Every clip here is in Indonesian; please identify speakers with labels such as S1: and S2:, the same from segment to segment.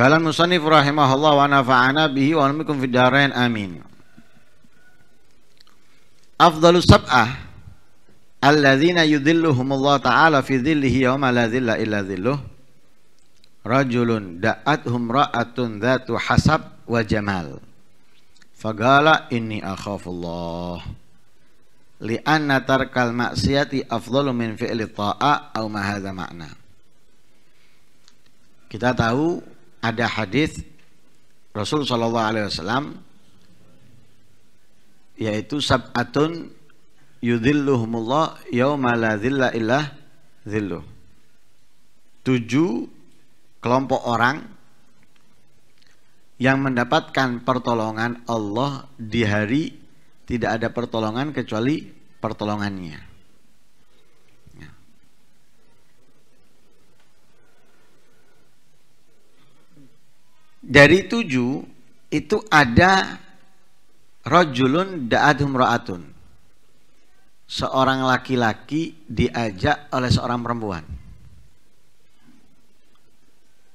S1: Galan musannif rahimahullah wa nafa'ana bihi wa alamikum fid darain amin. Afdalu sab'ah alladzina yudhilluhumullah ta'ala fi dhillihi yawma la dhilla illa dhilluh. Rajulun da'athum ra'atun dhatu hasab wa jamal. Fagala inni akhafullah. Lianna tarkal maksiyati afdalu min fi'li ta'a au ma hadha ma'na. Kita tahu ada hadis Rasul Shallallahu Alaihi Wasallam yaitu sabatun yudhilluhumullah yauma la dhilla illah dhilluh. Tujuh kelompok orang yang mendapatkan pertolongan Allah di hari tidak ada pertolongan kecuali pertolongannya. dari tujuh itu ada rojulun da'adhum ra'atun seorang laki-laki diajak oleh seorang perempuan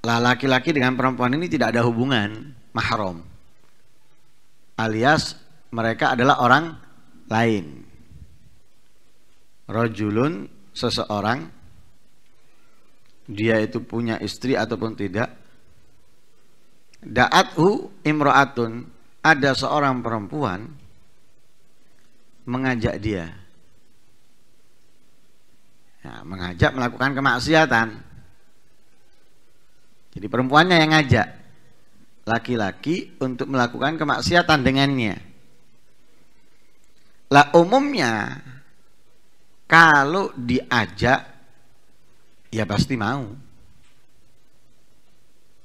S1: lah laki-laki dengan perempuan ini tidak ada hubungan mahram alias mereka adalah orang lain rojulun seseorang dia itu punya istri ataupun tidak Da'athu imra'atun ada seorang perempuan mengajak dia. Ya, mengajak melakukan kemaksiatan. Jadi perempuannya yang ngajak laki-laki untuk melakukan kemaksiatan dengannya. Lah umumnya kalau diajak ya pasti mau.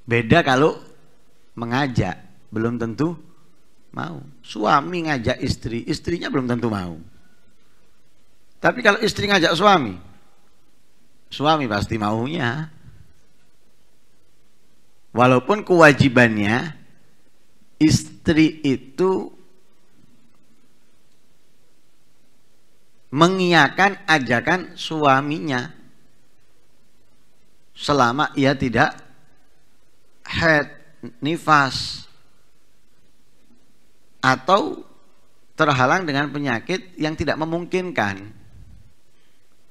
S1: Beda kalau mengajak belum tentu mau. Suami ngajak istri, istrinya belum tentu mau. Tapi kalau istri ngajak suami, suami pasti maunya. Walaupun kewajibannya istri itu mengiyakan ajakan suaminya selama ia tidak head nifas atau terhalang dengan penyakit yang tidak memungkinkan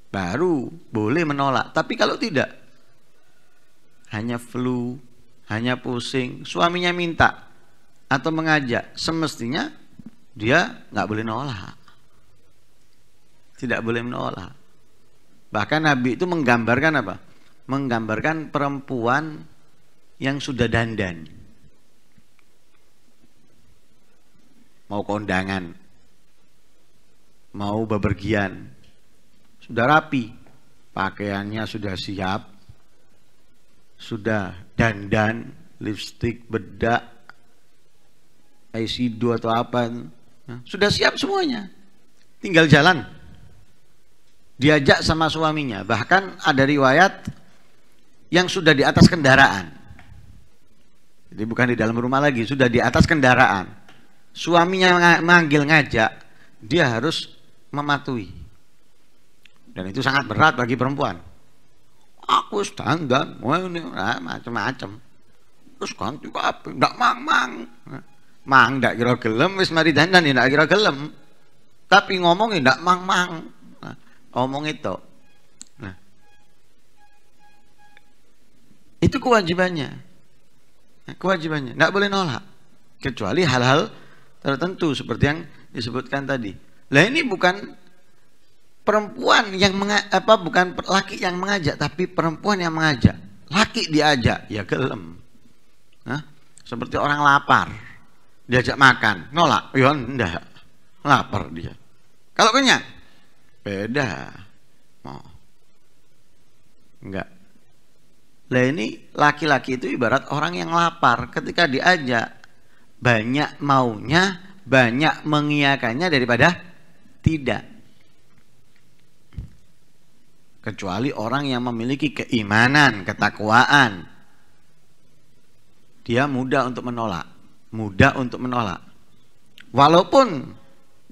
S1: baru boleh menolak tapi kalau tidak hanya flu hanya pusing suaminya minta atau mengajak semestinya dia nggak boleh nolak tidak boleh menolak bahkan Nabi itu menggambarkan apa menggambarkan perempuan yang sudah dandan mau kondangan mau bepergian sudah rapi pakaiannya sudah siap sudah dandan lipstick bedak eyeshadow atau apa nah, sudah siap semuanya tinggal jalan diajak sama suaminya bahkan ada riwayat yang sudah di atas kendaraan jadi bukan di dalam rumah lagi, sudah di atas kendaraan. Suaminya manggil ngajak, dia harus mematuhi. Dan itu sangat berat bagi perempuan. Aku standar, ah, macam-macam. Terus juga apa? Ndak mang mang. Mang tidak kira gelem, wis mari dandan ndak kira gelem. Tapi ngomongnya tidak mang mang. Nah, omong itu. Nah. Itu kewajibannya kewajibannya. Tidak boleh nolak. Kecuali hal-hal tertentu seperti yang disebutkan tadi. Lah ini bukan perempuan yang apa bukan laki yang mengajak tapi perempuan yang mengajak. Laki diajak ya kelem, Nah, seperti orang lapar diajak makan, nolak. Ya enggak. Lapar dia. Kalau kenyang beda. Mau. Enggak. Lah ini laki-laki itu ibarat orang yang lapar ketika diajak banyak maunya, banyak mengiyakannya daripada tidak. Kecuali orang yang memiliki keimanan, ketakwaan. Dia mudah untuk menolak, mudah untuk menolak. Walaupun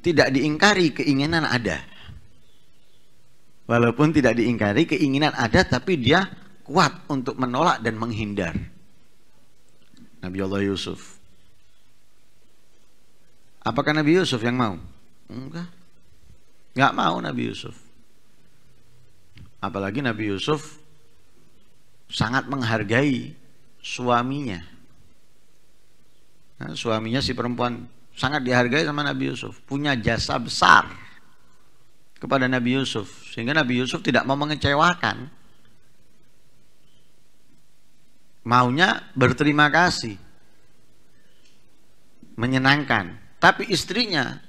S1: tidak diingkari keinginan ada. Walaupun tidak diingkari keinginan ada tapi dia kuat untuk menolak dan menghindar. Nabi Allah Yusuf. Apakah Nabi Yusuf yang mau? Enggak. Enggak mau Nabi Yusuf. Apalagi Nabi Yusuf sangat menghargai suaminya. Nah, suaminya si perempuan sangat dihargai sama Nabi Yusuf, punya jasa besar kepada Nabi Yusuf, sehingga Nabi Yusuf tidak mau mengecewakan. maunya berterima kasih menyenangkan tapi istrinya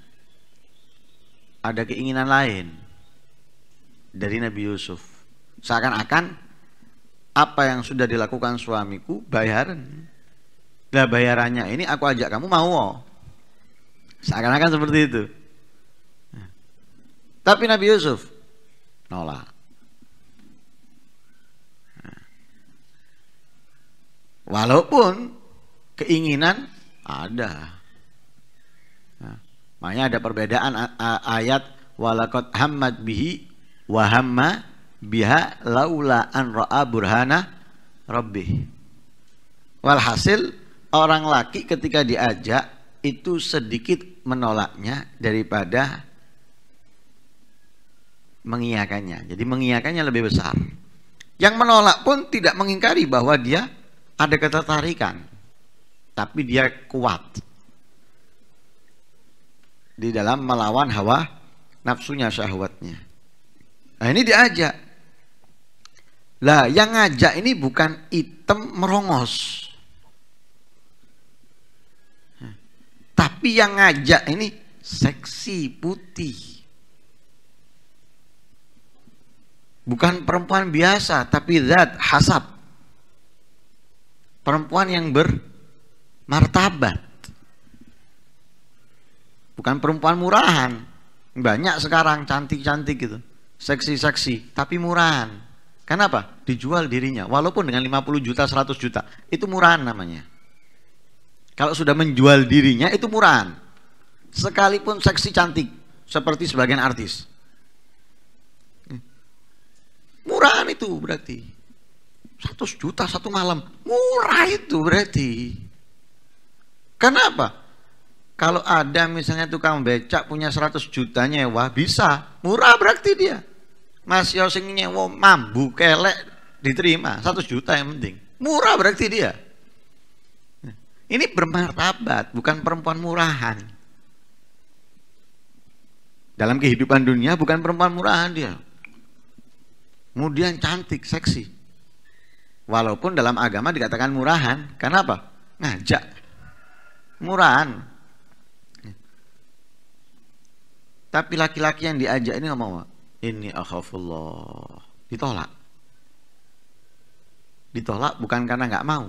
S1: ada keinginan lain dari Nabi Yusuf seakan-akan apa yang sudah dilakukan suamiku bayar lah bayarannya ini aku ajak kamu mau oh. seakan-akan seperti itu tapi Nabi Yusuf nolak Walaupun keinginan ada. Nah, makanya ada perbedaan ayat walakot hamad bihi wahamma biha laula an ra'a burhana rabbih. Walhasil orang laki ketika diajak itu sedikit menolaknya daripada mengiyakannya. Jadi mengiyakannya lebih besar. Yang menolak pun tidak mengingkari bahwa dia ada ketertarikan, tapi dia kuat di dalam melawan hawa nafsunya syahwatnya. Nah ini diajak. Lah yang ngajak ini bukan item merongos. Tapi yang ngajak ini seksi putih. Bukan perempuan biasa tapi zat hasab perempuan yang bermartabat. Bukan perempuan murahan. Banyak sekarang cantik-cantik gitu. Seksi-seksi, tapi murahan. Kenapa? Dijual dirinya. Walaupun dengan 50 juta, 100 juta. Itu murahan namanya. Kalau sudah menjual dirinya, itu murahan. Sekalipun seksi cantik. Seperti sebagian artis. Murahan itu berarti. Satu juta satu malam. Murah itu berarti. Kenapa? Kalau ada misalnya tukang becak punya 100 juta nyewa, bisa. Murah berarti dia. Mas Yosing nyewa mambu kelek diterima. 100 juta yang penting. Murah berarti dia. Ini bermartabat, bukan perempuan murahan. Dalam kehidupan dunia bukan perempuan murahan dia. Kemudian cantik, seksi. Walaupun dalam agama dikatakan murahan. Karena apa? Ngajak. Murahan. Tapi laki-laki yang diajak ini ngomong, ini akhafullah. Ditolak. Ditolak bukan karena nggak mau.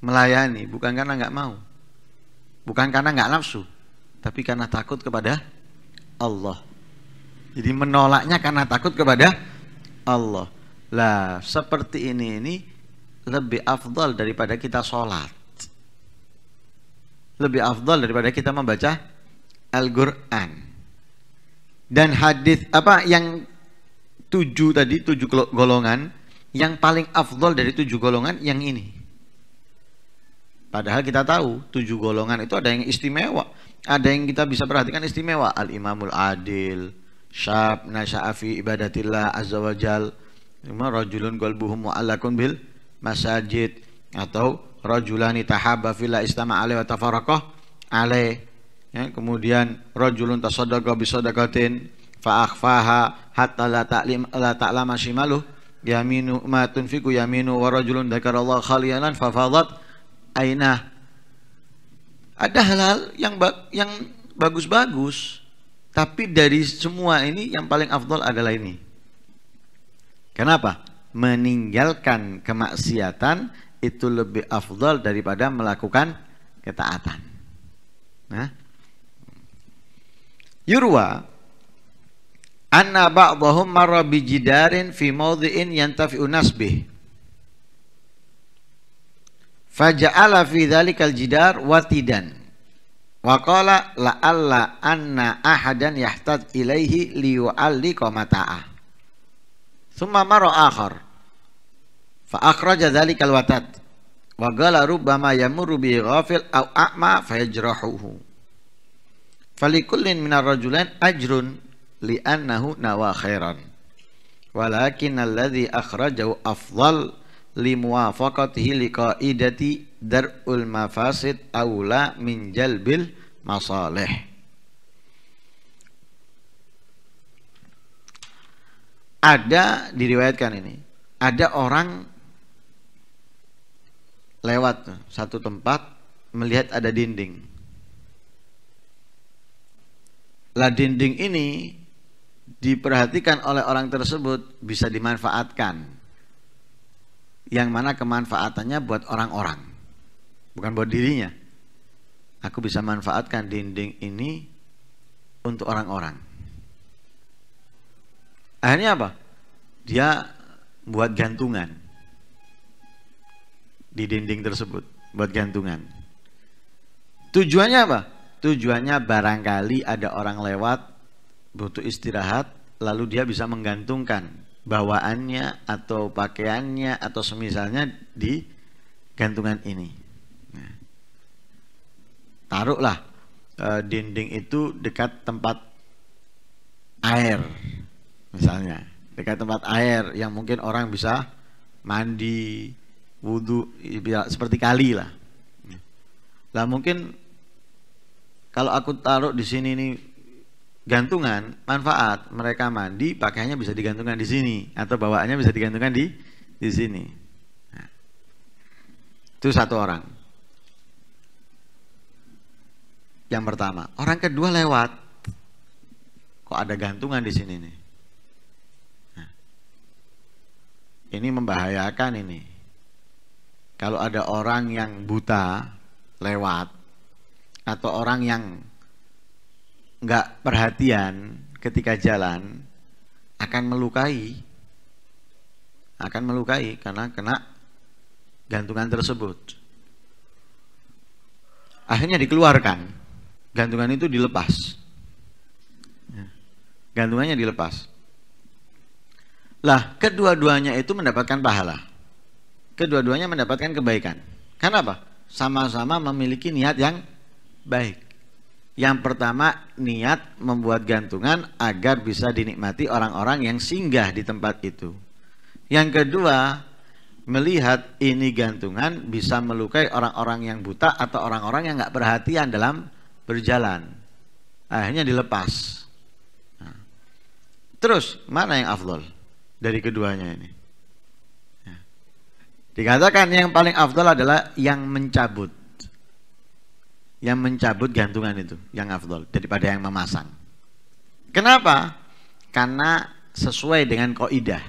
S1: Melayani bukan karena nggak mau. Bukan karena nggak nafsu. Tapi karena takut kepada Allah. Jadi menolaknya karena takut kepada Allah. Lah, seperti ini ini lebih afdal daripada kita sholat. Lebih afdal daripada kita membaca Al-Quran. Dan hadis apa yang tujuh tadi, tujuh golongan, yang paling afdal dari tujuh golongan yang ini. Padahal kita tahu tujuh golongan itu ada yang istimewa, ada yang kita bisa perhatikan istimewa, al-imamul adil, syab nasya'a ibadatillah azza wa jal rajulun qalbuhum mu'allakun bil masajid atau rajulani tahabba fila istama alaihi wa tafarakoh alaihi ya, kemudian rajulun tasaddaqa bi sadaqatin fa akhfaha hatta la ta'lim la ta'lama shimaluh yaminu ma tunfiku yaminu wa rajulun dzakarallaha khaliyanan fa fadat ainah ada halal yang yang bagus-bagus tapi dari semua ini yang paling afdol adalah ini. Kenapa? Meninggalkan kemaksiatan itu lebih afdol daripada melakukan ketaatan. Nah. Yurwa anna ba'dahum marra bi jidarin fi mawdhi'in yantafi'u nasbih. Faja'ala fi dzalikal jidar watidan. Wakola la la'alla anna ahadan yahtad ilaihi liu ali komataa. Semua maro akhar. Fa akhraja dzalikal watad. Wa qala rubbama yamurru bi ghafil aw a'ma fayajrahuhu. Falikullin minar rajulain ajrun li li'annahu nawa khairan. Walakin alladhi akhrajahu afdal limuwafaqatihi liqaidati dar'ul mafasid aula min jalbil masalih ada diriwayatkan ini ada orang lewat satu tempat melihat ada dinding lah dinding ini diperhatikan oleh orang tersebut bisa dimanfaatkan yang mana kemanfaatannya buat orang-orang, bukan buat dirinya. Aku bisa manfaatkan dinding ini untuk orang-orang. Akhirnya apa? Dia buat gantungan di dinding tersebut, buat gantungan. Tujuannya apa? Tujuannya barangkali ada orang lewat butuh istirahat, lalu dia bisa menggantungkan bawaannya atau pakaiannya atau semisalnya di gantungan ini. Nah, taruhlah e, dinding itu dekat tempat air misalnya, dekat tempat air yang mungkin orang bisa mandi, wudhu, seperti kali lah. Nah, lah mungkin kalau aku taruh di sini nih gantungan manfaat mereka mandi pakaiannya bisa digantungkan di sini atau bawaannya bisa digantungkan di di sini nah, itu satu orang yang pertama orang kedua lewat kok ada gantungan di sini nih nah, ini membahayakan ini kalau ada orang yang buta lewat atau orang yang nggak perhatian ketika jalan akan melukai akan melukai karena kena gantungan tersebut akhirnya dikeluarkan gantungan itu dilepas ya. gantungannya dilepas lah kedua-duanya itu mendapatkan pahala kedua-duanya mendapatkan kebaikan kenapa sama-sama memiliki niat yang baik yang pertama, niat membuat gantungan agar bisa dinikmati orang-orang yang singgah di tempat itu. Yang kedua, melihat ini gantungan bisa melukai orang-orang yang buta atau orang-orang yang nggak perhatian dalam berjalan. Akhirnya dilepas. Nah. Terus, mana yang afdol dari keduanya ini? Ya. Dikatakan yang paling afdol adalah yang mencabut yang mencabut gantungan itu yang afdol daripada yang memasang. Kenapa? Karena sesuai dengan koidah.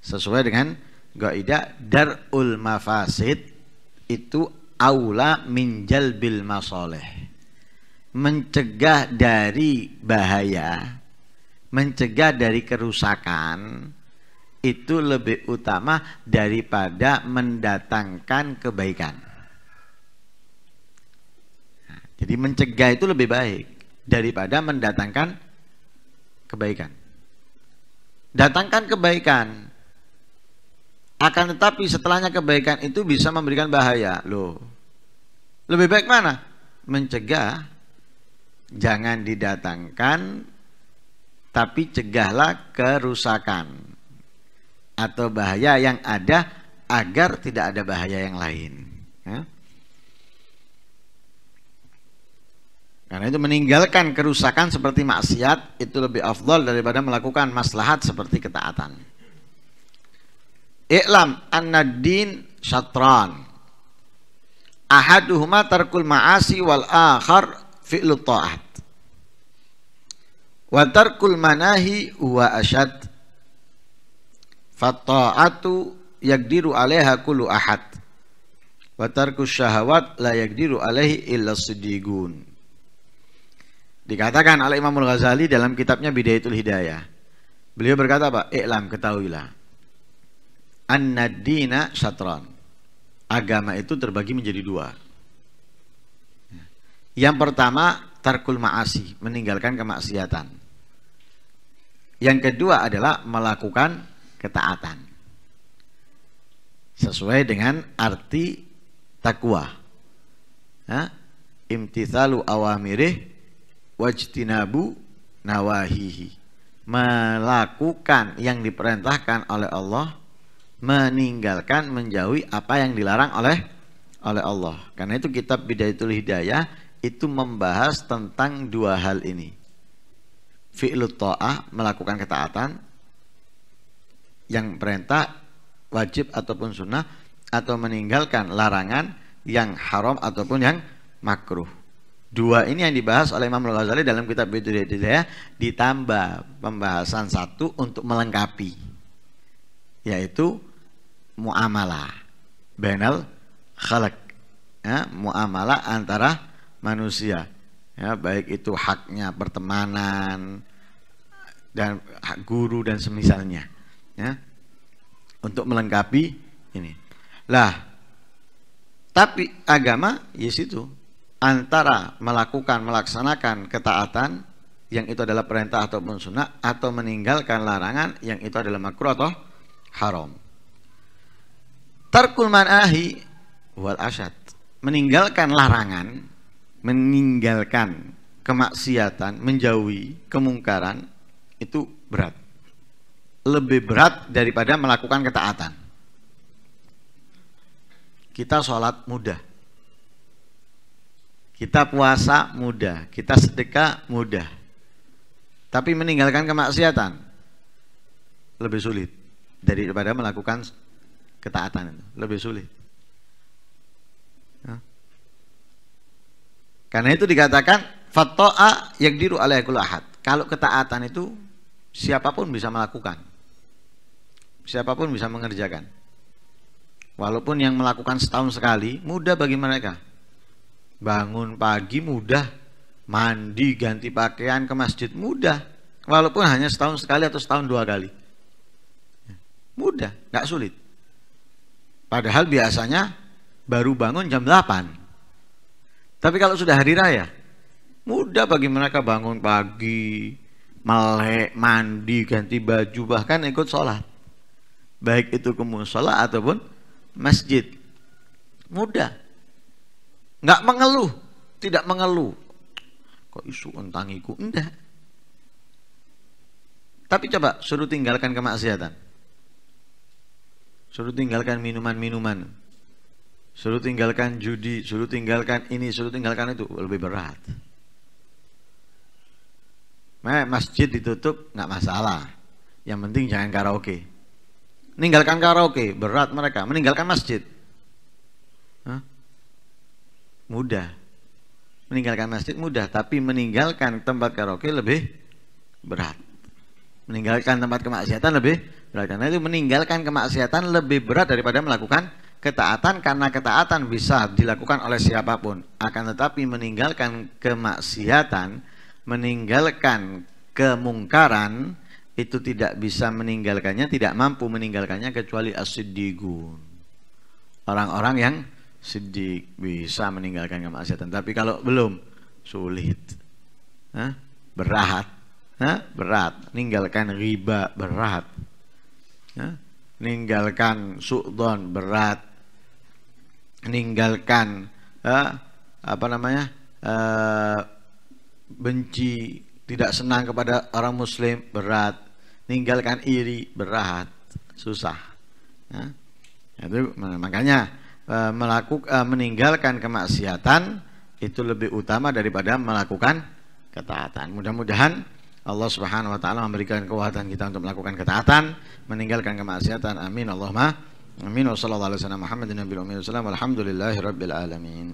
S1: Sesuai dengan koidah darul mafasid itu aula minjal bil masoleh. Mencegah dari bahaya, mencegah dari kerusakan itu lebih utama daripada mendatangkan kebaikan. Jadi mencegah itu lebih baik daripada mendatangkan kebaikan. Datangkan kebaikan, akan tetapi setelahnya kebaikan itu bisa memberikan bahaya. Loh, lebih baik mana? Mencegah, jangan didatangkan, tapi cegahlah kerusakan atau bahaya yang ada agar tidak ada bahaya yang lain. Ya? Karena itu meninggalkan kerusakan seperti maksiat itu lebih afdol daripada melakukan maslahat seperti ketaatan. I'lam an nadin syatran. Ahaduhuma tarkul ma'asi wal akhar fi'lu ta'at. Wa tarkul manahi huwa asyad. Fatta'atu yagdiru alaiha kullu ahad. Wa tarkul syahawat la yagdiru alaihi illa sudigun. Dikatakan oleh al Ghazali dalam kitabnya Bidayatul Hidayah. Beliau berkata apa? Iklam, ketahuilah. an nadina syatran. Agama itu terbagi menjadi dua. Yang pertama, tarkul ma'asi, meninggalkan kemaksiatan. Yang kedua adalah melakukan ketaatan. Sesuai dengan arti takwa. Imtithalu awamirih wajtinabu nawahihi melakukan yang diperintahkan oleh Allah meninggalkan menjauhi apa yang dilarang oleh oleh Allah karena itu kitab Bidayatul Hidayah itu membahas tentang dua hal ini fi'lut ta'ah melakukan ketaatan yang perintah wajib ataupun sunnah atau meninggalkan larangan yang haram ataupun yang makruh Dua ini yang dibahas oleh Imam Al-Ghazali dalam kitab itu Hidayah ditambah pembahasan satu untuk melengkapi yaitu muamalah benal khalak ya, muamalah antara manusia ya baik itu haknya pertemanan dan hak guru dan semisalnya ya untuk melengkapi ini lah tapi agama Yesus ya yes itu antara melakukan melaksanakan ketaatan yang itu adalah perintah ataupun sunnah atau meninggalkan larangan yang itu adalah makruh atau haram. Tarkul manahi wal asyad. Meninggalkan larangan, meninggalkan kemaksiatan, menjauhi kemungkaran itu berat. Lebih berat daripada melakukan ketaatan. Kita sholat mudah kita puasa mudah, kita sedekah mudah. Tapi meninggalkan kemaksiatan lebih sulit daripada melakukan ketaatan itu, lebih sulit. Ya. Karena itu dikatakan fatoa yang alaikul ahad. Kalau ketaatan itu siapapun bisa melakukan. Siapapun bisa mengerjakan. Walaupun yang melakukan setahun sekali mudah bagi mereka bangun pagi mudah, mandi ganti pakaian ke masjid mudah, walaupun hanya setahun sekali atau setahun dua kali. Mudah, nggak sulit. Padahal biasanya baru bangun jam 8. Tapi kalau sudah hari raya, mudah bagi mereka bangun pagi, melek, mandi, ganti baju, bahkan ikut sholat. Baik itu ke musola ataupun masjid. Mudah nggak mengeluh, tidak mengeluh. Kok isu entangiku Enggak. Tapi coba suruh tinggalkan kemaksiatan. Suruh tinggalkan minuman-minuman. Suruh tinggalkan judi, suruh tinggalkan ini, suruh tinggalkan itu. Lebih berat. Masjid ditutup, nggak masalah. Yang penting jangan karaoke. Meninggalkan karaoke, berat mereka. Meninggalkan masjid, mudah. Meninggalkan masjid mudah, tapi meninggalkan tempat karaoke lebih berat. Meninggalkan tempat kemaksiatan lebih berat. Karena itu meninggalkan kemaksiatan lebih berat daripada melakukan ketaatan karena ketaatan bisa dilakukan oleh siapapun. Akan tetapi meninggalkan kemaksiatan, meninggalkan kemungkaran itu tidak bisa meninggalkannya, tidak mampu meninggalkannya kecuali asidigun Orang-orang yang Siddiq bisa meninggalkan kemaksiatan tapi kalau belum sulit Hah? berat Hah? berat meninggalkan riba berat Hah? meninggalkan sukdon berat meninggalkan Hah? apa namanya e benci tidak senang kepada orang muslim berat meninggalkan iri berat susah Hah? itu makanya Eh, melakukan eh, meninggalkan kemaksiatan itu lebih utama daripada melakukan ketaatan. Mudah-mudahan Allah Subhanahu wa taala memberikan kekuatan kita untuk melakukan ketaatan, meninggalkan kemaksiatan. Amin Allahumma. Amin. Wassallallahu alaihi wasallam Muhammadin nabiyil ummi. alamin.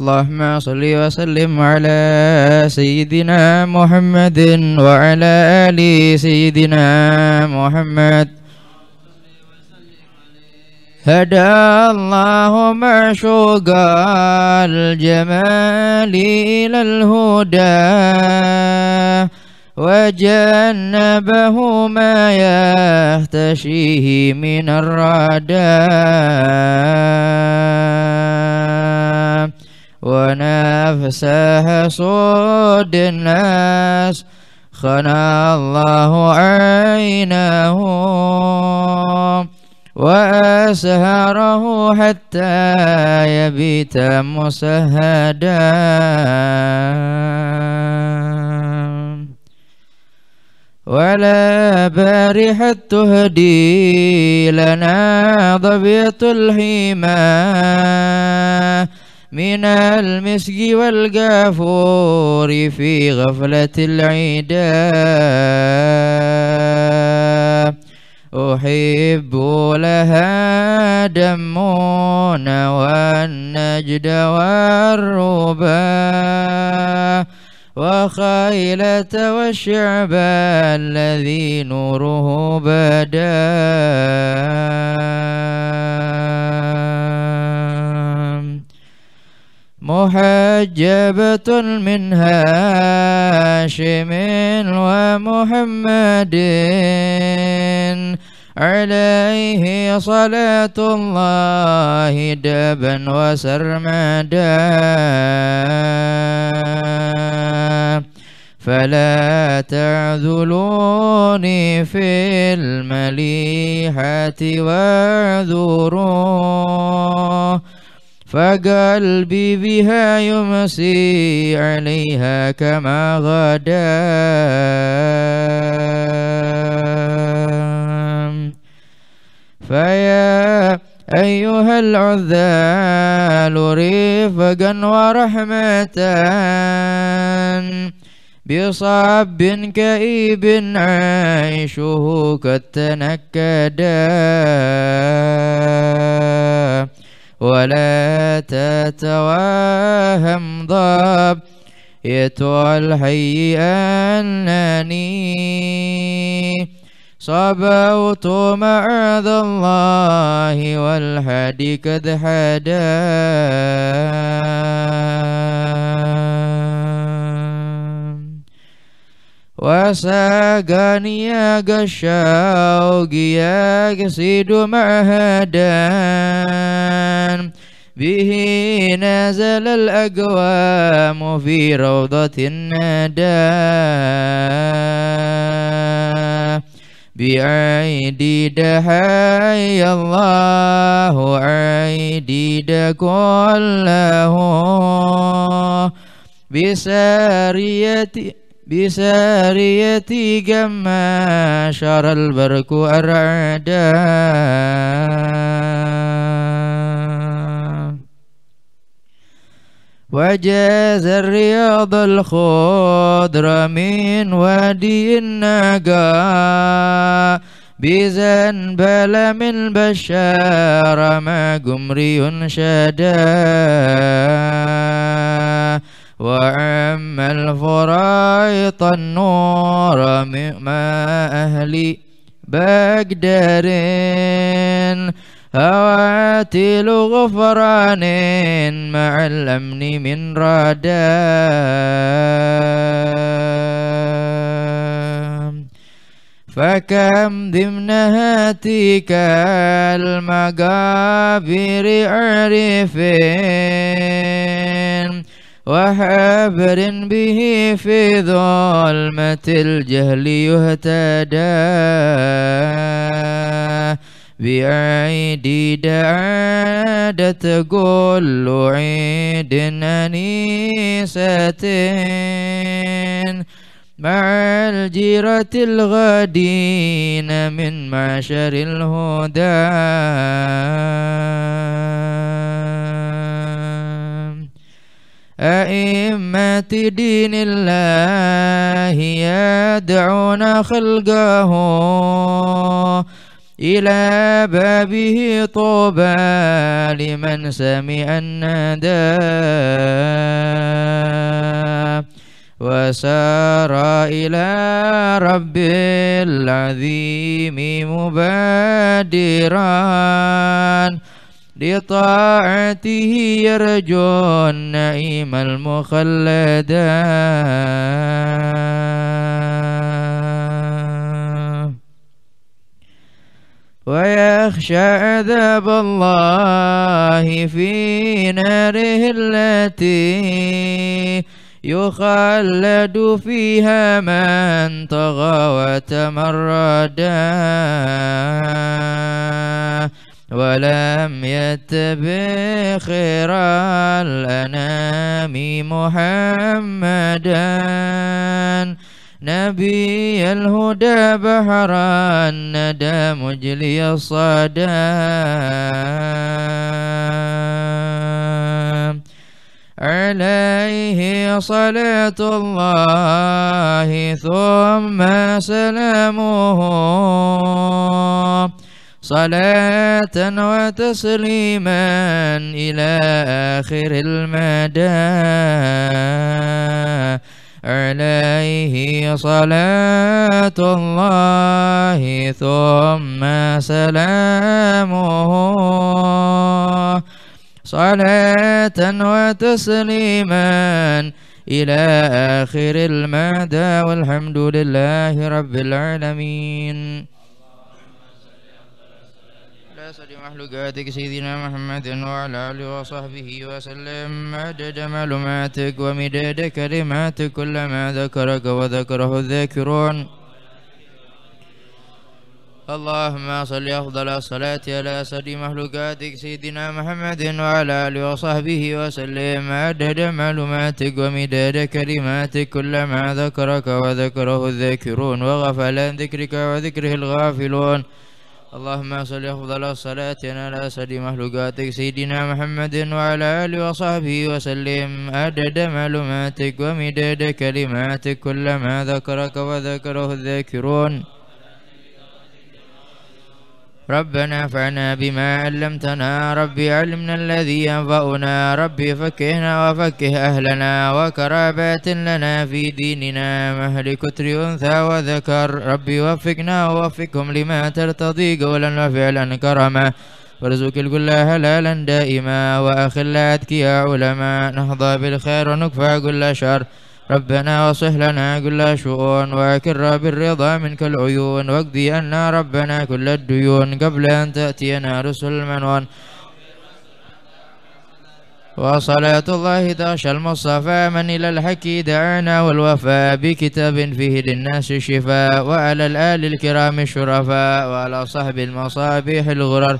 S2: اللهم صل وسلم على سيدنا محمد وعلى آل سيدنا محمد هدى الله معشوق الجمال إلى الهدى وجنبه ما يهتشيه من الردى ونفسه صد الناس خنا الله عينهم وأسهره حتى يبيت مسهدا ولا بارحة تهدي لنا ضبية الحماه من المسك والقافور في غفلة العداء أحب لها دمون والنجد والربا وخيلة والشعب الذي نوره بدا محجبة من هاشم ومحمد عليه صلاة الله دبا وسرمدا فلا تعذلوني في المليحة واعذروه فقلبي بها يمسي عليها كما غدا فيا أيها العذال رفقا ورحمة بصعب كئيب عيشه قد تنكدا ولا تتوهم ضب يتوى الحي أنني صبوت معاذ الله والحد قد حدا وساقني وقيا يقصد معهدان به نزل الأقوام في روضة الندى بعيدي دحي الله عيدي كله بسارية بساريتي جما شر البرك أرعدا وجاز الرياض الخضر من وادي النجا بزنبل من بشار ما قمري شدا وعم الفرايط النور ما أهل بقدر هواتل غفران مع الأمن من ردى فكم ضمن هاتيك المقابر عرفين وحابر به في ظلمة الجهل يهتدى بأيدي دعادة كل عيد أنيسة مع الجيرة الغدين من معشر الهدى أئمة دين الله يدعون خلقه إلى بابه طوبى لمن سمع النداء وسار إلى رب العظيم مبادرا لطاعته يرجو النعيم المخلدا ويخشى عذاب الله في ناره التي يخلد فيها من طغى وتمردا ولم يتبع خير الأنام محمدا نبي الهدى بحر الندى مجلي الصدى عليه صلاة الله ثم سلامه صلاة وتسليما إلى آخر المدى عليه صلاة الله ثم سلامه صلاة وتسليما إلى آخر المدى والحمد لله رب العالمين اللهم صل محلقاتك سيدنا محمد وعلى آله وصحبه وسلم عدد معلوماتك ومداد كلماتك كلما ذكرك وذكره الذاكرون اللهم صل أفضل الصلاة على سيد مخلوقاتك سيدنا محمد وعلى آله وصحبه وسلم عدد معلوماتك ومداد كلماتك كلما ذكرك وذكره الذاكرون وغفل عن ذكرك وذكره الغافلون اللهم صل أفضل صلاتنا على سيد مخلوقاتك سيدنا محمد وعلى آله وصحبه وسلم عدد معلوماتك ومداد كلماتك كلما ذكرك وذكره الذاكرون ربنا فعنا بما علمتنا ربي علمنا الذي ينفعنا ربي فكهنا وفكه أهلنا وكرابات لنا في ديننا مهل كتر أنثى وذكر ربي وفقنا ووفقهم لما ترتضي قولا وفعلا كرما وارزق الكل هلالا دائما وأخلاتك يا علما نهضى بالخير ونكفى كل شر ربنا وصح لنا كل شؤون وأكر بالرضا منك العيون واقضي أن ربنا كل الديون قبل أن تأتينا رسل المنون وصلاة الله تغشى المصطفى من إلى الحك دعانا والوفاء بكتاب فيه للناس شفاء وعلى الآل الكرام الشرفاء وعلى صحب المصابيح الغرر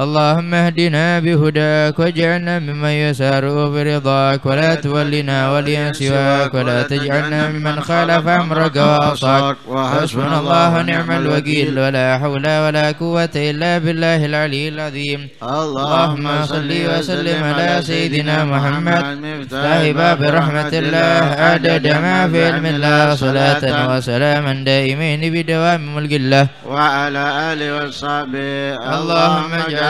S2: اللهم اهدنا بهداك واجعلنا ممن يسار برضاك ولا تولنا وليا سواك ولا تجعلنا ممن خالف امرك واوصاك وحسبنا الله ونعم الوكيل ولا حول ولا قوة إلا بالله العلي العظيم اللهم صل وسلم على سيدنا محمد مفتاح باب رحمة الله عدد ما في علم الله صلاة وسلاما دائمين بدوام ملك الله
S1: وعلى آله وصحبه اللهم اجعل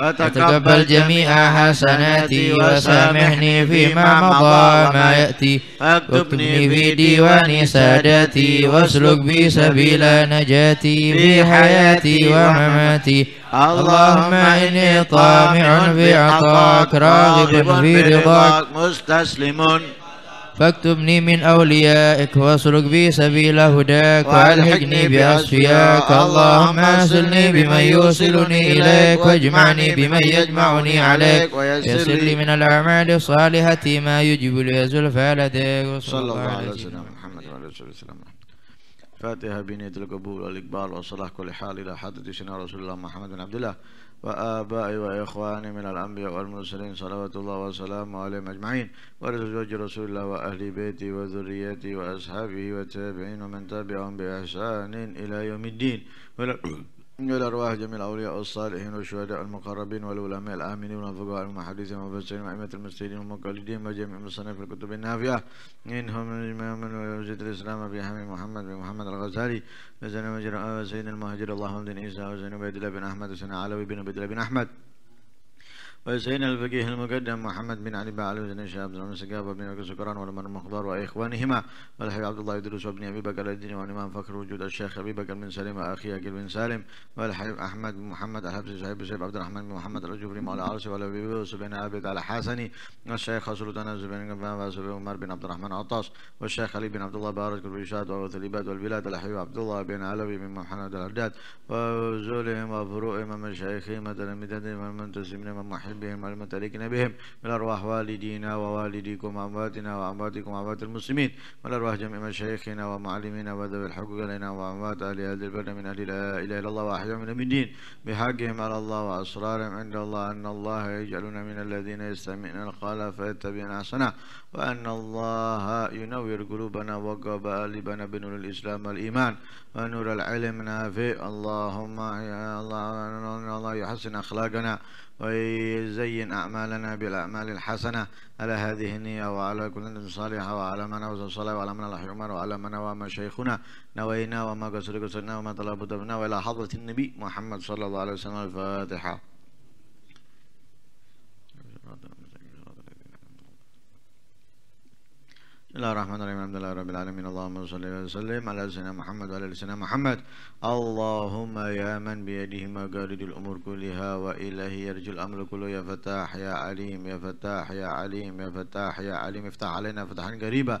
S2: وتقبل جميع حسناتي وسامحني فيما مضى ما يأتي واكتبني في ديوان ساداتي واسلك بي سبيل نجاتي في حياتي ومماتي اللهم إني طامع في عطاك راغب في رضاك مستسلم فاكتبني من أوليائك واسلك بي سبيل هداك وألحقني بأصفياك اللهم أسلني بمن يوصلني إليك واجمعني بمن يجمعني عليك ويسر لي من الأعمال الصالحة ما يجب لي زلفى لديك صلى الله عليه وسلم
S1: محمد وعلى آله وسلم فاتحة بنية القبول والإقبال والصلاح كل حال إلى حضرة سيدنا رسول الله محمد بن عبد الله وآبائي وإخواني من الأنبياء والمرسلين صلوات الله وسلامه عليهم أجمعين ورزوج رسول الله وأهل بيتي وذريتي وأصحابه والتابعين ومن تابعهم بإحسان إلى يوم الدين إلى أرواح جميع الأولياء والصالحين والشهداء المقربين والعلماء الآمنين والفقهاء المحدثين والمفسرين وأئمة المسلمين والمقلدين وجميع مصنف الكتب النافعة منهم الإمام من الإسلام أبي حمد محمد بن محمد الغزالي وزن مجرى وسيدنا المهاجر اللهم بن عيسى وزن عبد الله بن أحمد وسن علوي بن عبد الله بن أحمد ويسعينا الفقيه المقدم محمد بن علي بن علي بن شهاب بن سقاف بن ابي بكر سكران ولمن المخضار وإخوانهما والحي عبد الله يدرس وابن أبي بكر الدين وامام فخر وجود الشيخ أبي بكر بن سليم وأخي أكل بن سالم والحي أحمد بن محمد الحبسي صاحب سيف عبد الرحمن بن محمد الجبري مولى عرس والأبي يوسف بن عابد الحسني والشيخ سلطان بن بن عمر بن عبد الرحمن عطاس والشيخ علي بن عبد الله بارك بالرشاد وغوث العباد والبلاد الحي عبد الله بن علوي بن محمد العداد وزولهم وفروعهم من شيخهم من منتسبين من ومحبين بهم والمتلكين بهم من أرواح والدينا ووالديكم وأمواتنا وأمواتكم وأموات المسلمين من أرواح جميع مشايخنا ومعلمينا وذوي الحقوق علينا وأموات أهل هذا البلد من أهل لا إله إلا الله وأحياء من المدين بحقهم على الله وأسرارهم عند الله أن الله يجعلنا من الذين يستمعون القول فيتبعون أحسنه وأن الله ينور قلوبنا وقلوب قلوبنا بنور الإسلام والإيمان ونور العلم نافع اللهم يا الله يحسن أخلاقنا ويزين أعمالنا بالأعمال الحسنة على هذه النية وعلى كل صالحة وعلى من أوزى الصلاة وعلى من الله حمار وعلى من وما شيخنا نوينا وما قصر قصرنا وما طلب طلبنا وإلى حضرة النبي محمد صلى الله عليه وسلم الفاتحة بسم الله الرحمن الرحيم الحمد لله رب العالمين اللهم صل وسلم على سيدنا محمد وعلى سيدنا محمد اللهم يا من بيده مقاليد الامور كلها واليه يرجو الامر كله يا فتاح يا عليم يا فتاح يا عليم يا فتاح يا عليم افتح علينا فتحا قريبا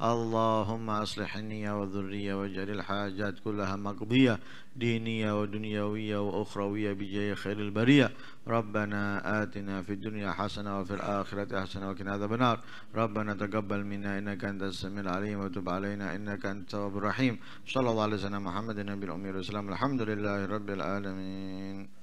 S1: اللهم أصلح النية والذرية واجعل الحاجات كلها مقضية دينية ودنيوية وأخروية بجاه خير البرية ربنا آتنا في الدنيا حسنة وفي الآخرة حسنة وكنا عذاب النار ربنا تقبل منا إنك أنت السميع العليم وتب علينا إنك أنت التواب الرحيم صلى الله على سيدنا محمد النبي الأمي والسلام الحمد لله رب العالمين